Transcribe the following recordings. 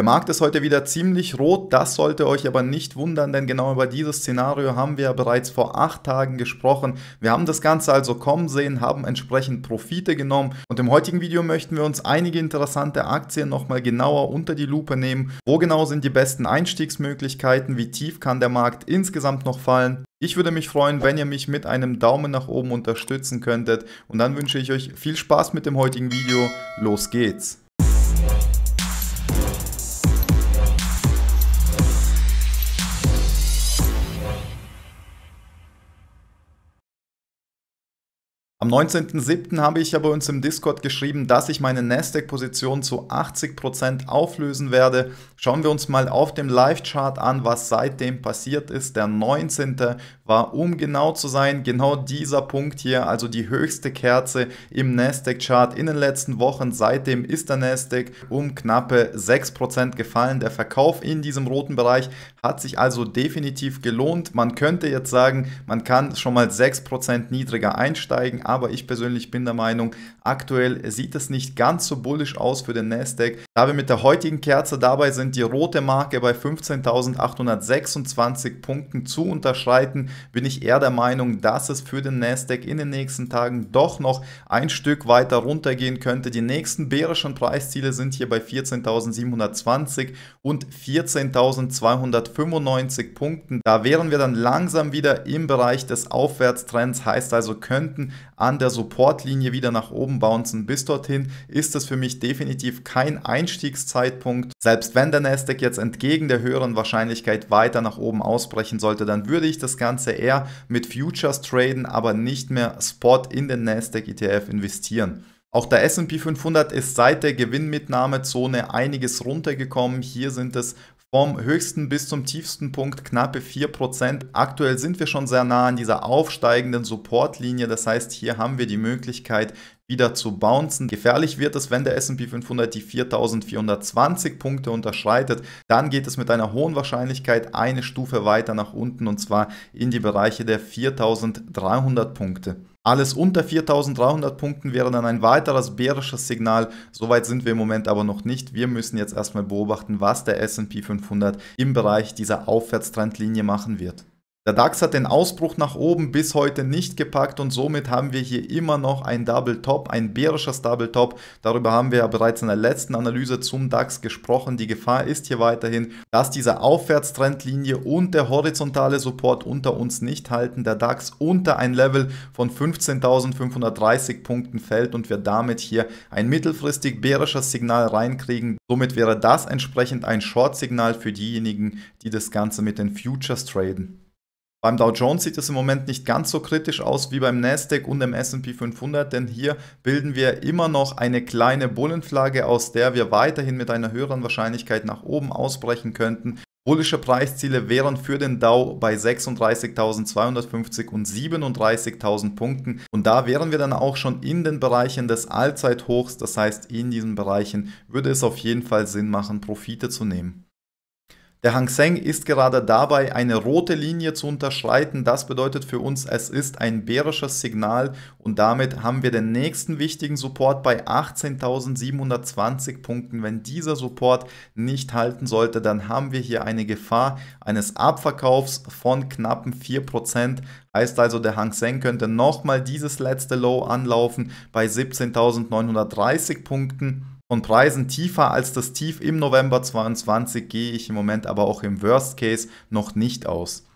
Der Markt ist heute wieder ziemlich rot, das sollte euch aber nicht wundern, denn genau über dieses Szenario haben wir ja bereits vor acht Tagen gesprochen. Wir haben das Ganze also kommen sehen, haben entsprechend Profite genommen und im heutigen Video möchten wir uns einige interessante Aktien nochmal genauer unter die Lupe nehmen. Wo genau sind die besten Einstiegsmöglichkeiten, wie tief kann der Markt insgesamt noch fallen ich würde mich freuen, wenn ihr mich mit einem Daumen nach oben unterstützen könntet und dann wünsche ich euch viel Spaß mit dem heutigen Video. Los geht's! Am 19.07. habe ich ja bei uns im Discord geschrieben, dass ich meine Nasdaq-Position zu 80% auflösen werde. Schauen wir uns mal auf dem Live-Chart an, was seitdem passiert ist. Der 19. war, um genau zu sein, genau dieser Punkt hier, also die höchste Kerze im Nasdaq-Chart in den letzten Wochen. Seitdem ist der Nasdaq um knappe 6% gefallen. Der Verkauf in diesem roten Bereich hat sich also definitiv gelohnt. Man könnte jetzt sagen, man kann schon mal 6% niedriger einsteigen, aber ich persönlich bin der Meinung, aktuell sieht es nicht ganz so bullisch aus für den Nasdaq. Da wir mit der heutigen Kerze dabei sind, sind die rote Marke bei 15.826 Punkten zu unterschreiten, bin ich eher der Meinung, dass es für den Nasdaq in den nächsten Tagen doch noch ein Stück weiter runtergehen könnte. Die nächsten bärischen Preisziele sind hier bei 14.720 und 14.295 Punkten. Da wären wir dann langsam wieder im Bereich des Aufwärtstrends, heißt also könnten an der Supportlinie wieder nach oben bouncen. Bis dorthin ist es für mich definitiv kein Einstiegszeitpunkt. Selbst wenn der Nasdaq jetzt entgegen der höheren Wahrscheinlichkeit weiter nach oben ausbrechen sollte, dann würde ich das Ganze eher mit Futures traden, aber nicht mehr Spot in den Nasdaq ETF investieren. Auch der SP 500 ist seit der Gewinnmitnahmezone einiges runtergekommen. Hier sind es vom höchsten bis zum tiefsten Punkt knappe 4%. Aktuell sind wir schon sehr nah an dieser aufsteigenden Supportlinie. Das heißt, hier haben wir die Möglichkeit, wieder zu bouncen. Gefährlich wird es, wenn der S&P 500 die 4420 Punkte unterschreitet, dann geht es mit einer hohen Wahrscheinlichkeit eine Stufe weiter nach unten und zwar in die Bereiche der 4300 Punkte. Alles unter 4300 Punkten wäre dann ein weiteres bärisches Signal. Soweit sind wir im Moment aber noch nicht. Wir müssen jetzt erstmal beobachten, was der SP 500 im Bereich dieser Aufwärtstrendlinie machen wird. Der DAX hat den Ausbruch nach oben bis heute nicht gepackt und somit haben wir hier immer noch ein Double Top, ein bärisches Double Top. Darüber haben wir ja bereits in der letzten Analyse zum DAX gesprochen. Die Gefahr ist hier weiterhin, dass diese Aufwärtstrendlinie und der horizontale Support unter uns nicht halten. Der DAX unter ein Level von 15.530 Punkten fällt und wir damit hier ein mittelfristig bärisches Signal reinkriegen. Somit wäre das entsprechend ein Short-Signal für diejenigen, die das Ganze mit den Futures traden. Beim Dow Jones sieht es im Moment nicht ganz so kritisch aus wie beim Nasdaq und dem S&P 500, denn hier bilden wir immer noch eine kleine Bullenflagge, aus der wir weiterhin mit einer höheren Wahrscheinlichkeit nach oben ausbrechen könnten. Bullische Preisziele wären für den Dow bei 36.250 und 37.000 Punkten. Und da wären wir dann auch schon in den Bereichen des Allzeithochs. Das heißt, in diesen Bereichen würde es auf jeden Fall Sinn machen, Profite zu nehmen. Der Hang Seng ist gerade dabei, eine rote Linie zu unterschreiten. Das bedeutet für uns, es ist ein bärisches Signal und damit haben wir den nächsten wichtigen Support bei 18.720 Punkten. Wenn dieser Support nicht halten sollte, dann haben wir hier eine Gefahr eines Abverkaufs von knappen 4%. Heißt also, der Hang Seng könnte nochmal dieses letzte Low anlaufen bei 17.930 Punkten von Preisen tiefer als das Tief im November 22 gehe ich im Moment aber auch im Worst Case noch nicht aus.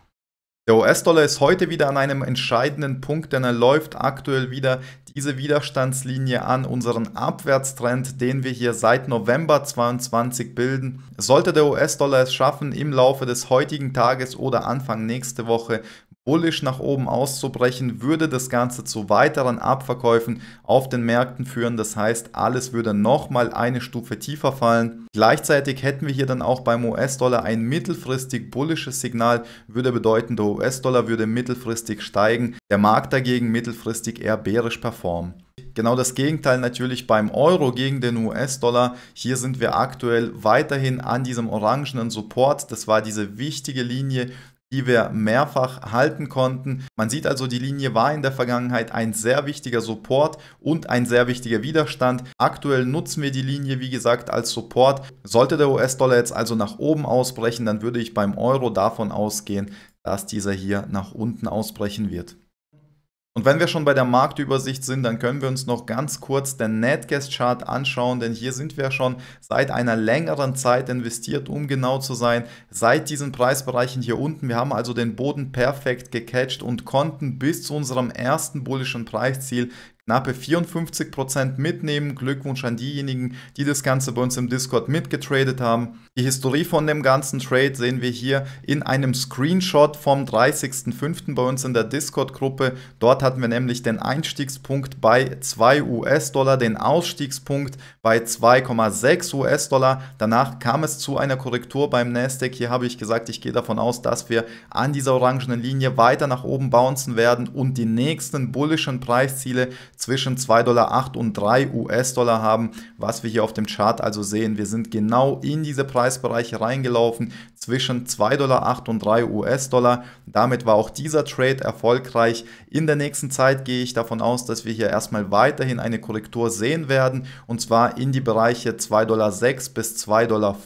Der US-Dollar ist heute wieder an einem entscheidenden Punkt, denn er läuft aktuell wieder diese Widerstandslinie an, unseren Abwärtstrend, den wir hier seit November 22 bilden. Sollte der US-Dollar es schaffen, im Laufe des heutigen Tages oder Anfang nächste Woche bullisch nach oben auszubrechen, würde das Ganze zu weiteren Abverkäufen auf den Märkten führen. Das heißt, alles würde nochmal eine Stufe tiefer fallen. Gleichzeitig hätten wir hier dann auch beim US-Dollar ein mittelfristig bullisches Signal, würde bedeuten, der US-Dollar würde mittelfristig steigen, der Markt dagegen mittelfristig eher bärisch performen. Genau das Gegenteil natürlich beim Euro gegen den US-Dollar. Hier sind wir aktuell weiterhin an diesem orangenen Support. Das war diese wichtige Linie die wir mehrfach halten konnten. Man sieht also, die Linie war in der Vergangenheit ein sehr wichtiger Support und ein sehr wichtiger Widerstand. Aktuell nutzen wir die Linie, wie gesagt, als Support. Sollte der US-Dollar jetzt also nach oben ausbrechen, dann würde ich beim Euro davon ausgehen, dass dieser hier nach unten ausbrechen wird. Und wenn wir schon bei der Marktübersicht sind, dann können wir uns noch ganz kurz den Netcast-Chart anschauen, denn hier sind wir schon seit einer längeren Zeit investiert, um genau zu sein, seit diesen Preisbereichen hier unten. Wir haben also den Boden perfekt gecatcht und konnten bis zu unserem ersten bullischen Preisziel knappe 54% mitnehmen. Glückwunsch an diejenigen, die das Ganze bei uns im Discord mitgetradet haben. Die Historie von dem ganzen Trade sehen wir hier in einem Screenshot vom 30.05. bei uns in der Discord-Gruppe. Dort hatten wir nämlich den Einstiegspunkt bei 2 US-Dollar, den Ausstiegspunkt bei 2,6 US-Dollar. Danach kam es zu einer Korrektur beim Nasdaq. Hier habe ich gesagt, ich gehe davon aus, dass wir an dieser orangenen Linie weiter nach oben bouncen werden und die nächsten bullischen Preisziele zwischen 2,8 Dollar und 3 US-Dollar haben. Was wir hier auf dem Chart also sehen, wir sind genau in diese Preisbereiche reingelaufen, zwischen 2,8 Dollar und 3 US-Dollar. Damit war auch dieser Trade erfolgreich. In der nächsten Zeit gehe ich davon aus, dass wir hier erstmal weiterhin eine Korrektur sehen werden und zwar in die Bereiche 2,6 Dollar bis 2,5 Dollar.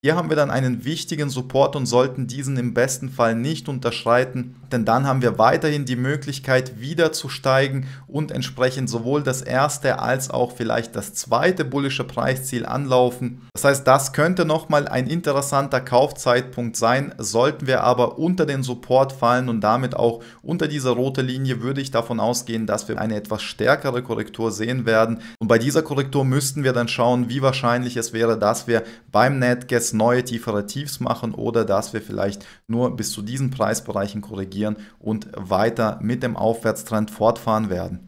Hier haben wir dann einen wichtigen Support und sollten diesen im besten Fall nicht unterschreiten, denn dann haben wir weiterhin die Möglichkeit wieder zu steigen und entsprechend sowohl das erste als auch vielleicht das zweite bullische Preisziel anlaufen. Das heißt, das könnte nochmal ein interessanter Kaufzeitpunkt sein, sollten wir aber unter den Support fallen und damit auch unter diese rote Linie würde ich davon ausgehen, dass wir eine etwas stärkere Korrektur sehen werden und bei dieser Korrektur müssten wir dann schauen, wie wahrscheinlich es wäre, dass wir beim Netgas jetzt neue tiefere Tiefs machen oder dass wir vielleicht nur bis zu diesen Preisbereichen korrigieren und weiter mit dem Aufwärtstrend fortfahren werden.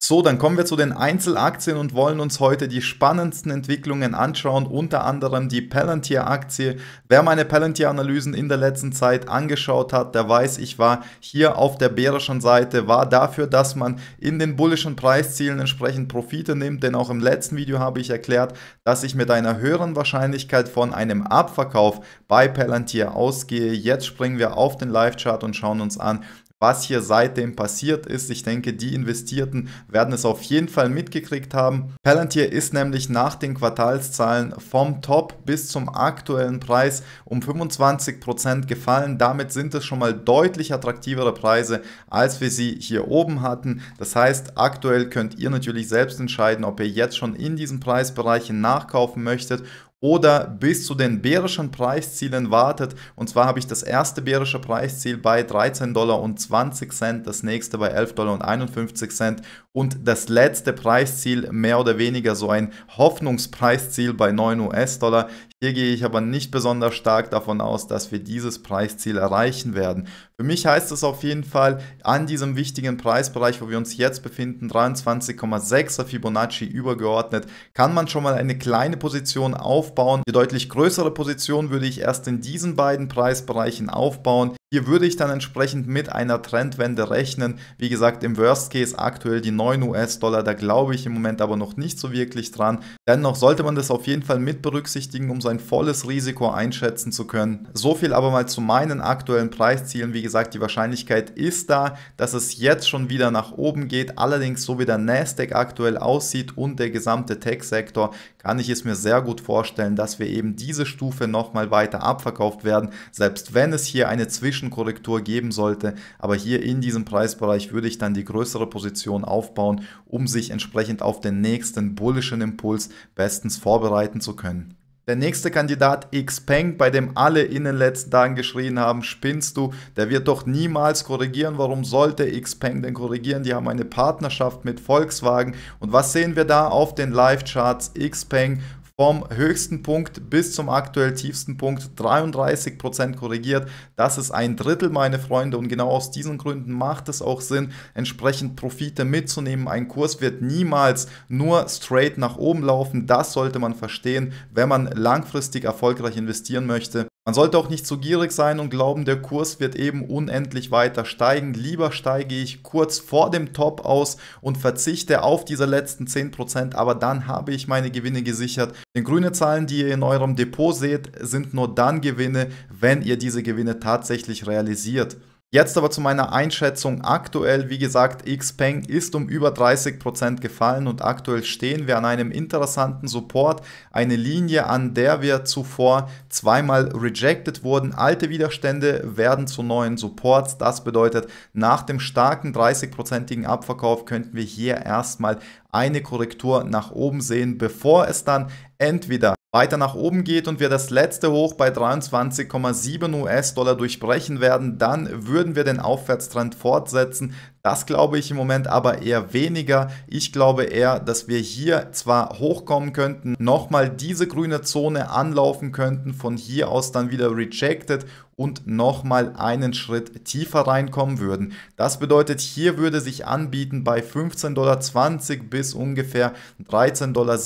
So, dann kommen wir zu den Einzelaktien und wollen uns heute die spannendsten Entwicklungen anschauen, unter anderem die Palantir-Aktie. Wer meine Palantir-Analysen in der letzten Zeit angeschaut hat, der weiß, ich war hier auf der bärischen Seite, war dafür, dass man in den bullischen Preiszielen entsprechend Profite nimmt, denn auch im letzten Video habe ich erklärt, dass ich mit einer höheren Wahrscheinlichkeit von einem Abverkauf bei Palantir ausgehe. Jetzt springen wir auf den Live-Chart und schauen uns an, was hier seitdem passiert ist. Ich denke, die Investierten werden es auf jeden Fall mitgekriegt haben. Palantir ist nämlich nach den Quartalszahlen vom Top bis zum aktuellen Preis um 25% gefallen. Damit sind es schon mal deutlich attraktivere Preise, als wir sie hier oben hatten. Das heißt, aktuell könnt ihr natürlich selbst entscheiden, ob ihr jetzt schon in diesen Preisbereichen nachkaufen möchtet oder bis zu den bärischen Preiszielen wartet. Und zwar habe ich das erste bärische Preisziel bei 13 Dollar und 20 Cent, das nächste bei 11 Dollar und 51 Cent und das letzte Preisziel mehr oder weniger so ein Hoffnungspreisziel bei 9 US-Dollar. Hier gehe ich aber nicht besonders stark davon aus, dass wir dieses Preisziel erreichen werden. Für mich heißt es auf jeden Fall, an diesem wichtigen Preisbereich, wo wir uns jetzt befinden, 23,6er Fibonacci übergeordnet, kann man schon mal eine kleine Position aufbauen. Die deutlich größere Position würde ich erst in diesen beiden Preisbereichen aufbauen. Hier würde ich dann entsprechend mit einer Trendwende rechnen. Wie gesagt, im Worst Case aktuell die 9 US-Dollar, da glaube ich im Moment aber noch nicht so wirklich dran. Dennoch sollte man das auf jeden Fall mit berücksichtigen, um sein volles Risiko einschätzen zu können. So viel aber mal zu meinen aktuellen Preiszielen. Wie gesagt, die Wahrscheinlichkeit ist da, dass es jetzt schon wieder nach oben geht. Allerdings, so wie der Nasdaq aktuell aussieht und der gesamte Tech-Sektor, kann ich es mir sehr gut vorstellen, dass wir eben diese Stufe nochmal weiter abverkauft werden, selbst wenn es hier eine Zwischenkorrektur geben sollte. Aber hier in diesem Preisbereich würde ich dann die größere Position aufbauen, um sich entsprechend auf den nächsten bullischen Impuls bestens vorbereiten zu können. Der nächste Kandidat Xpeng, bei dem alle in den letzten Tagen geschrien haben, spinnst du, der wird doch niemals korrigieren. Warum sollte Xpeng denn korrigieren? Die haben eine Partnerschaft mit Volkswagen. Und was sehen wir da auf den Live-Charts? Xpeng vom höchsten Punkt bis zum aktuell tiefsten Punkt 33% korrigiert. Das ist ein Drittel, meine Freunde. Und genau aus diesen Gründen macht es auch Sinn, entsprechend Profite mitzunehmen. Ein Kurs wird niemals nur straight nach oben laufen. Das sollte man verstehen, wenn man langfristig erfolgreich investieren möchte. Man sollte auch nicht zu gierig sein und glauben, der Kurs wird eben unendlich weiter steigen. Lieber steige ich kurz vor dem Top aus und verzichte auf diese letzten 10%, aber dann habe ich meine Gewinne gesichert. Denn grüne Zahlen, die ihr in eurem Depot seht, sind nur dann Gewinne, wenn ihr diese Gewinne tatsächlich realisiert. Jetzt aber zu meiner Einschätzung aktuell, wie gesagt, Xpeng ist um über 30% gefallen und aktuell stehen wir an einem interessanten Support, eine Linie, an der wir zuvor zweimal rejected wurden. Alte Widerstände werden zu neuen Supports, das bedeutet, nach dem starken 30%igen Abverkauf könnten wir hier erstmal eine Korrektur nach oben sehen, bevor es dann entweder weiter nach oben geht und wir das letzte Hoch bei 23,7 US-Dollar durchbrechen werden, dann würden wir den Aufwärtstrend fortsetzen. Das glaube ich im Moment aber eher weniger. Ich glaube eher, dass wir hier zwar hochkommen könnten, nochmal diese grüne Zone anlaufen könnten, von hier aus dann wieder rejected und nochmal einen Schritt tiefer reinkommen würden. Das bedeutet, hier würde sich anbieten, bei 15,20 bis ungefähr 13,70 Dollar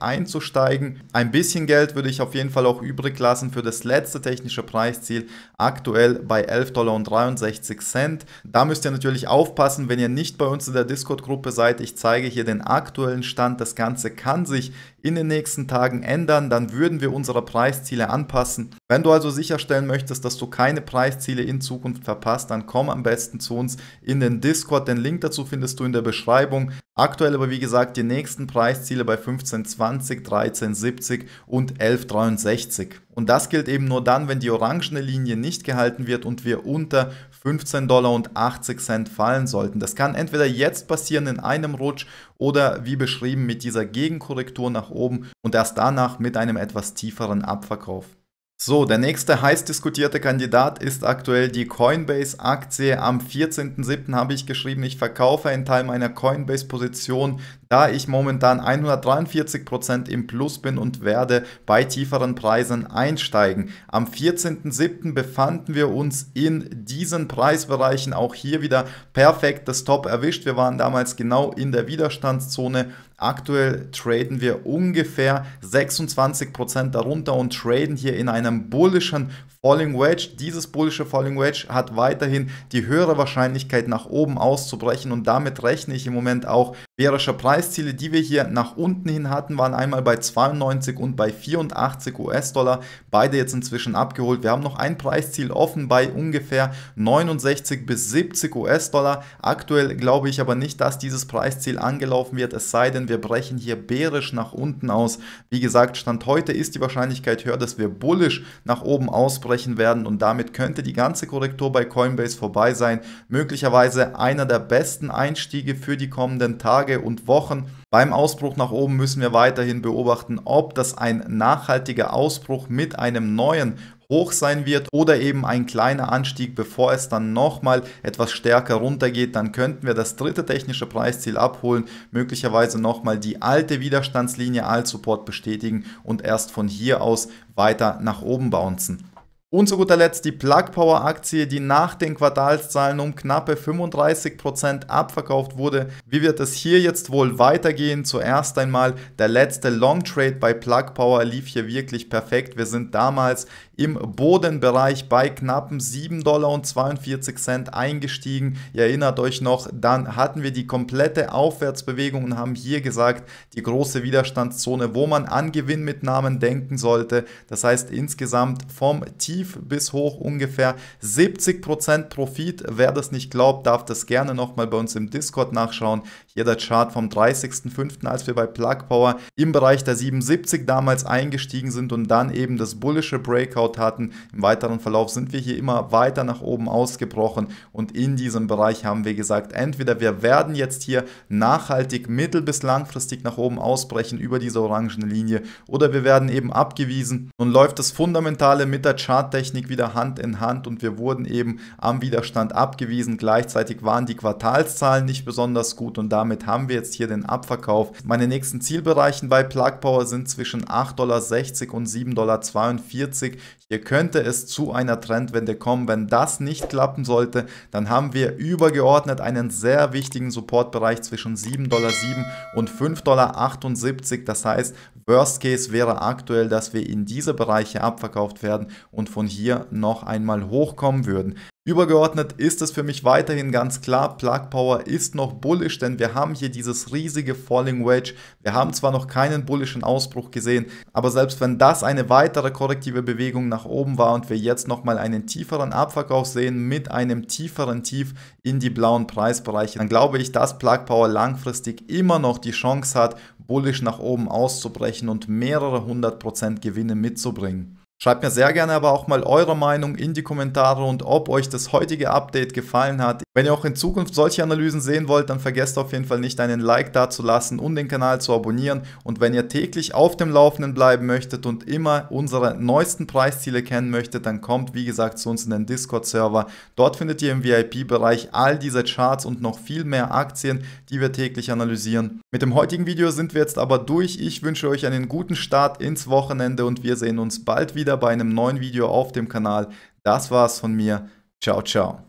einzusteigen. Ein bisschen Geld würde ich auf jeden Fall auch übrig lassen für das letzte technische Preisziel, aktuell bei 11,63 Dollar. Da müsst ihr natürlich aufpassen, aufpassen, wenn ihr nicht bei uns in der Discord-Gruppe seid. Ich zeige hier den aktuellen Stand. Das Ganze kann sich in den nächsten Tagen ändern. Dann würden wir unsere Preisziele anpassen. Wenn du also sicherstellen möchtest, dass du keine Preisziele in Zukunft verpasst, dann komm am besten zu uns in den Discord. Den Link dazu findest du in der Beschreibung. Aktuell aber wie gesagt die nächsten Preisziele bei 1520, 1370 und 1163. Und das gilt eben nur dann, wenn die orangene Linie nicht gehalten wird und wir unter 15 Dollar und 80 Cent fallen sollten. Das kann entweder jetzt passieren in einem Rutsch oder wie beschrieben mit dieser Gegenkorrektur nach oben und erst danach mit einem etwas tieferen Abverkauf. So, der nächste heiß diskutierte Kandidat ist aktuell die Coinbase-Aktie. Am 14.07. habe ich geschrieben, ich verkaufe einen Teil meiner Coinbase-Position, da ich momentan 143% im Plus bin und werde bei tieferen Preisen einsteigen. Am 14.07. befanden wir uns in diesen Preisbereichen auch hier wieder perfekt das Top erwischt. Wir waren damals genau in der Widerstandszone Aktuell traden wir ungefähr 26% darunter und traden hier in einem bullischen Falling Wedge, dieses bullische Falling Wedge hat weiterhin die höhere Wahrscheinlichkeit nach oben auszubrechen und damit rechne ich im Moment auch. Bärische Preisziele, die wir hier nach unten hin hatten, waren einmal bei 92 und bei 84 US-Dollar, beide jetzt inzwischen abgeholt. Wir haben noch ein Preisziel offen bei ungefähr 69 bis 70 US-Dollar. Aktuell glaube ich aber nicht, dass dieses Preisziel angelaufen wird, es sei denn, wir brechen hier bärisch nach unten aus. Wie gesagt, Stand heute ist die Wahrscheinlichkeit höher, dass wir bullisch nach oben ausbrechen einbrechen werden und damit könnte die ganze Korrektur bei Coinbase vorbei sein. Möglicherweise einer der besten Einstiege für die kommenden Tage und Wochen. Beim Ausbruch nach oben müssen wir weiterhin beobachten, ob das ein nachhaltiger Ausbruch mit einem neuen hoch sein wird oder eben ein kleiner Anstieg, bevor es dann nochmal etwas stärker runtergeht, dann könnten wir das dritte technische Preisziel abholen, möglicherweise nochmal die alte Widerstandslinie als Support bestätigen und erst von hier aus weiter nach oben bouncen. Und zu guter Letzt die Plug Power Aktie, die nach den Quartalszahlen um knappe 35% Prozent abverkauft wurde. Wie wird es hier jetzt wohl weitergehen? Zuerst einmal, der letzte Long Trade bei Plug Power lief hier wirklich perfekt. Wir sind damals im Bodenbereich bei knappen 7,42 Dollar eingestiegen. Ihr erinnert euch noch, dann hatten wir die komplette Aufwärtsbewegung und haben hier gesagt, die große Widerstandszone, wo man an Gewinnmitnahmen denken sollte. Das heißt insgesamt vom Tief bis hoch ungefähr 70% Profit. Wer das nicht glaubt, darf das gerne nochmal bei uns im Discord nachschauen. Hier der Chart vom 30.05., als wir bei Plug Power im Bereich der 77 damals eingestiegen sind und dann eben das bullische Breakout angeschaut hatten. Im weiteren Verlauf sind wir hier immer weiter nach oben ausgebrochen und in diesem Bereich haben wir gesagt, entweder wir werden jetzt hier nachhaltig mittel- bis langfristig nach oben ausbrechen über diese orangen Linie oder wir werden eben abgewiesen. Nun läuft das Fundamentale mit der Charttechnik wieder Hand in Hand und wir wurden eben am Widerstand abgewiesen. Gleichzeitig waren die Quartalszahlen nicht besonders gut und damit haben wir jetzt hier den Abverkauf. Meine nächsten Zielbereichen bei Plug Power sind zwischen 8,60 Dollar und 7,42 Dollar. Hier könnte es zu einer Trendwende kommen. Wenn das nicht klappen sollte, dann haben wir übergeordnet einen sehr wichtigen Supportbereich zwischen 7,7 Dollar und 5,78 Dollar. Das heißt, Worst Case wäre aktuell, dass wir in diese Bereiche abverkauft werden und von hier noch einmal hochkommen würden. Übergeordnet ist es für mich weiterhin ganz klar, Plug Power ist noch bullish, denn wir haben hier dieses riesige Falling Wedge. Wir haben zwar noch keinen bullischen Ausbruch gesehen, aber selbst wenn das eine weitere korrektive Bewegung nach oben war und wir jetzt nochmal einen tieferen Abverkauf sehen mit einem tieferen Tief in die blauen Preisbereiche, dann glaube ich, dass Plug Power langfristig immer noch die Chance hat, bullisch nach oben auszubrechen und mehrere hundert Prozent Gewinne mitzubringen. Schreibt mir sehr gerne aber auch mal eure Meinung in die Kommentare und ob euch das heutige Update gefallen hat. Wenn ihr auch in Zukunft solche Analysen sehen wollt, dann vergesst auf jeden Fall nicht einen Like da zu lassen und den Kanal zu abonnieren. Und wenn ihr täglich auf dem Laufenden bleiben möchtet und immer unsere neuesten Preisziele kennen möchtet, dann kommt wie gesagt zu uns in den Discord-Server. Dort findet ihr im VIP-Bereich all diese Charts und noch viel mehr Aktien, die wir täglich analysieren. Mit dem heutigen Video sind wir jetzt aber durch. Ich wünsche euch einen guten Start ins Wochenende und wir sehen uns bald wieder wieder bei einem neuen Video auf dem Kanal. Das war's von mir. Ciao, ciao.